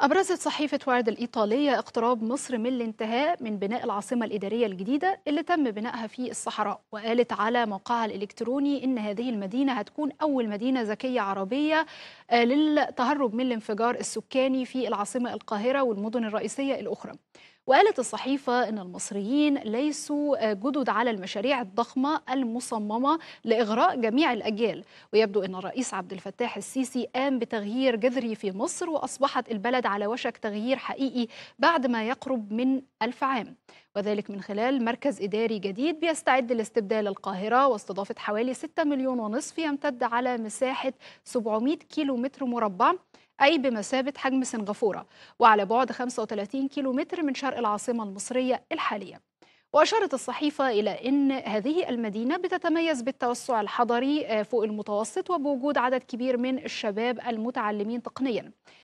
أبرزت صحيفة وارد الإيطالية اقتراب مصر من الانتهاء من بناء العاصمة الإدارية الجديدة اللي تم بنائها في الصحراء وقالت على موقعها الإلكتروني إن هذه المدينة هتكون أول مدينة ذكية عربية آه، للتهرب من الانفجار السكاني في العاصمة القاهرة والمدن الرئيسية الأخرى وقالت الصحيفة أن المصريين ليسوا آه، جدد على المشاريع الضخمة المصممة لإغراء جميع الأجيال ويبدو أن الرئيس عبد الفتاح السيسي قام بتغيير جذري في مصر وأصبحت البلد على وشك تغيير حقيقي بعد ما يقرب من ألف عام وذلك من خلال مركز إداري جديد بيستعد لاستبدال القاهرة واستضافة حوالي 6 مليون ونصف يمتد على مساحة 700 كيلو متر مربع أي بمثابة حجم سنغافورة وعلى بعد 35 كيلومتر من شرق العاصمة المصرية الحالية وأشارت الصحيفة إلى أن هذه المدينة بتتميز بالتوسع الحضري آه، فوق المتوسط وبوجود عدد كبير من الشباب المتعلمين تقنيا